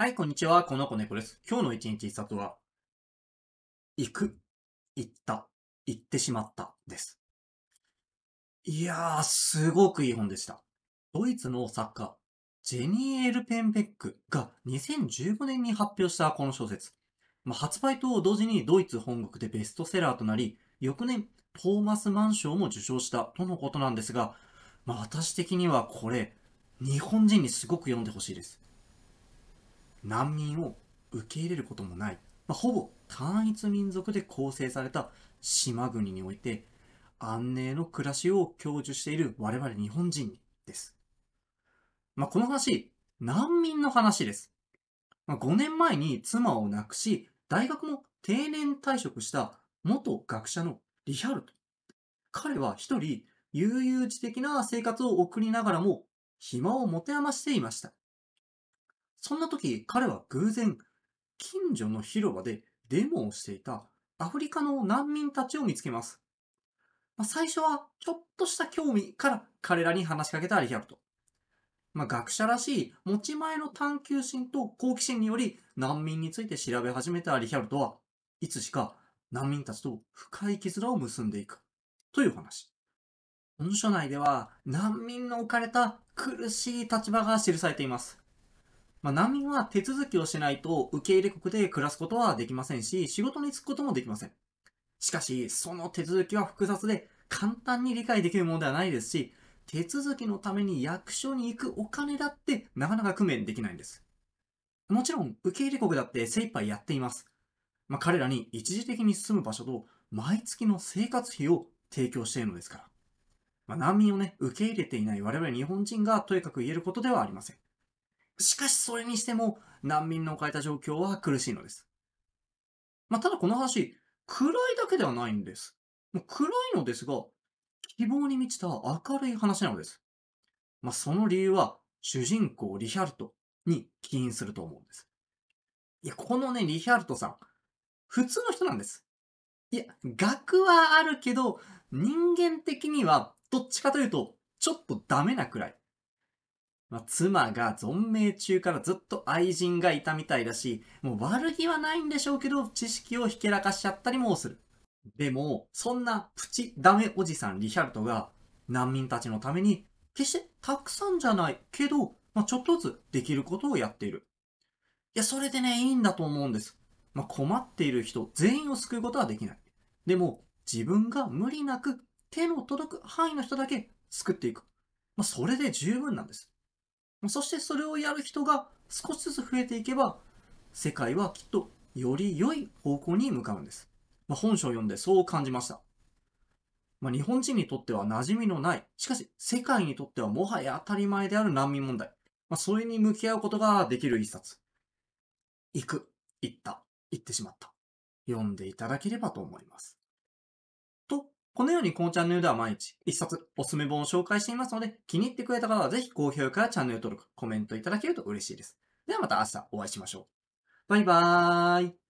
はい、こんにちは。この子猫です。今日の一日一冊は、行く、行った、行ってしまったです。いやー、すごくいい本でした。ドイツの作家、ジェニーエル・ペンベックが2015年に発表したこの小説。まあ、発売と同時にドイツ本国でベストセラーとなり、翌年、トーマス・マン賞も受賞したとのことなんですが、まあ、私的にはこれ、日本人にすごく読んでほしいです。難民を受け入れることもない、まあ、ほぼ単一民族で構成された島国において安寧の暮らしを享受している我々日本人です。まあ、この話、難民の話です。まあ、5年前に妻を亡くし、大学も定年退職した元学者のリヒャルト。彼は一人、悠々自適な生活を送りながらも、暇を持て余していました。そんな時、彼は偶然、近所の広場でデモをしていたアフリカの難民たちを見つけます。まあ、最初はちょっとした興味から彼らに話しかけたリヒャルト。まあ、学者らしい持ち前の探求心と好奇心により難民について調べ始めたリヒャルトはいつしか難民たちと深い絆を結んでいくという話。本書内では難民の置かれた苦しい立場が記されています。まあ、難民は手続きをしないと受け入れ国で暮らすことはできませんし、仕事に就くこともできません。しかし、その手続きは複雑で簡単に理解できるものではないですし、手続きのために役所に行くお金だってなかなか工面できないんです。もちろん、受け入れ国だって精一杯やっています。まあ、彼らに一時的に住む場所と毎月の生活費を提供しているのですから。まあ、難民をね、受け入れていない我々日本人がとにかく言えることではありません。しかしそれにしても難民の置かれた状況は苦しいのです。まあ、ただこの話、暗いだけではないんです。もう暗いのですが、希望に満ちた明るい話なのです。まあ、その理由は主人公リヒャルトに起因すると思うんです。いや、このね、リヒャルトさん、普通の人なんです。いや、学はあるけど、人間的にはどっちかというと、ちょっとダメなくらい。まあ、妻が存命中からずっと愛人がいたみたいだし、もう悪気はないんでしょうけど、知識をひけらかしちゃったりもする。でも、そんなプチダメおじさんリヒャルトが、難民たちのために、決してたくさんじゃないけど、まあ、ちょっとずつできることをやっている。いや、それでね、いいんだと思うんです。まあ、困っている人全員を救うことはできない。でも、自分が無理なく手の届く範囲の人だけ救っていく。まあ、それで十分なんです。そしてそれをやる人が少しずつ増えていけば、世界はきっとより良い方向に向かうんです。まあ、本書を読んでそう感じました。まあ、日本人にとっては馴染みのない、しかし世界にとってはもはや当たり前である難民問題。まあ、それに向き合うことができる一冊。行く、行った、行ってしまった。読んでいただければと思います。このようにこのチャンネルでは毎日一冊おすすめ本を紹介していますので、気に入ってくれた方はぜひ高評価やチャンネル登録、コメントいただけると嬉しいです。ではまた明日お会いしましょう。バイバーイ。